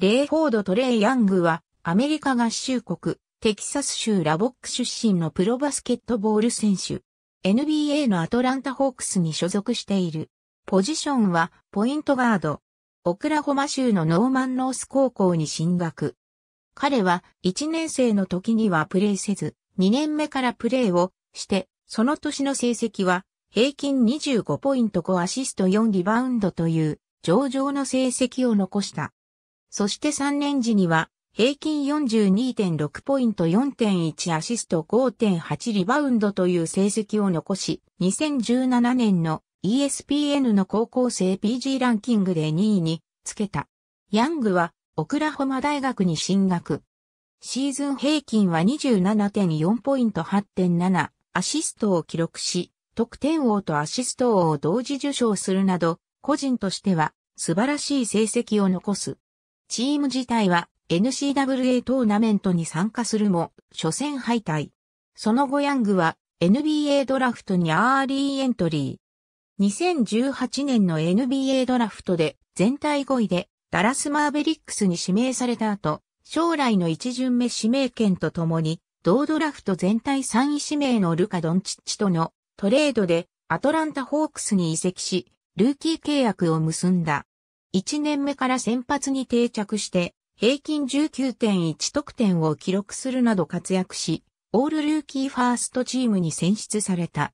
レイフォード・トレイ・ヤングは、アメリカ合衆国、テキサス州ラボック出身のプロバスケットボール選手。NBA のアトランタホークスに所属している。ポジションは、ポイントガード。オクラホマ州のノーマン・ノース高校に進学。彼は、1年生の時にはプレーせず、2年目からプレーをして、その年の成績は、平均25ポイント5アシスト4リバウンドという、上々の成績を残した。そして3年時には、平均42.6ポイント4.1アシスト5.8リバウンドという成績を残し、2017年の ESPN の高校生 PG ランキングで2位につけた。ヤングはオクラホマ大学に進学。シーズン平均は27.4ポイント8.7アシストを記録し、得点王とアシスト王を同時受賞するなど、個人としては素晴らしい成績を残す。チーム自体は n c w a トーナメントに参加するも、初戦敗退。その後ヤングは NBA ドラフトにアーリーエントリー。2018年の NBA ドラフトで全体5位でダラスマーベリックスに指名された後、将来の一巡目指名権とともに、同ドラフト全体3位指名のルカ・ドンチッチとのトレードでアトランタ・ホークスに移籍し、ルーキー契約を結んだ。1年目から先発に定着して、平均19.1得点を記録するなど活躍し、オールルーキーファーストチームに選出された。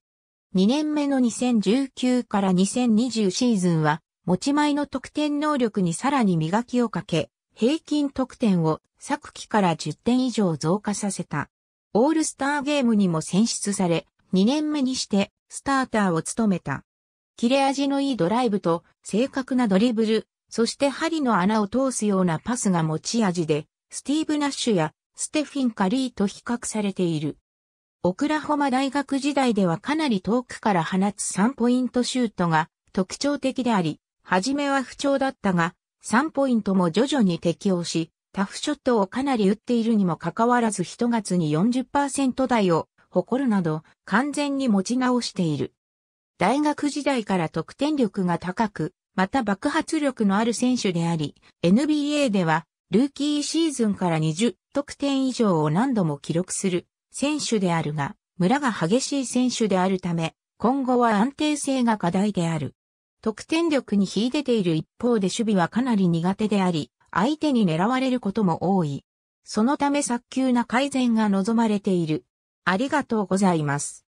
2年目の2019から2020シーズンは、持ち前の得点能力にさらに磨きをかけ、平均得点を昨季から10点以上増加させた。オールスターゲームにも選出され、2年目にしてスターターを務めた。切れ味のいいドライブと正確なドリブル、そして針の穴を通すようなパスが持ち味で、スティーブ・ナッシュやステフィン・カリーと比較されている。オクラホマ大学時代ではかなり遠くから放つ3ポイントシュートが特徴的であり、初めは不調だったが、3ポイントも徐々に適応し、タフショットをかなり打っているにもかかわらず1月に40%台を誇るなど完全に持ち直している。大学時代から得点力が高く、また爆発力のある選手であり、NBA ではルーキーシーズンから20得点以上を何度も記録する選手であるが、村が激しい選手であるため、今後は安定性が課題である。得点力に秀でている一方で守備はかなり苦手であり、相手に狙われることも多い。そのため早急な改善が望まれている。ありがとうございます。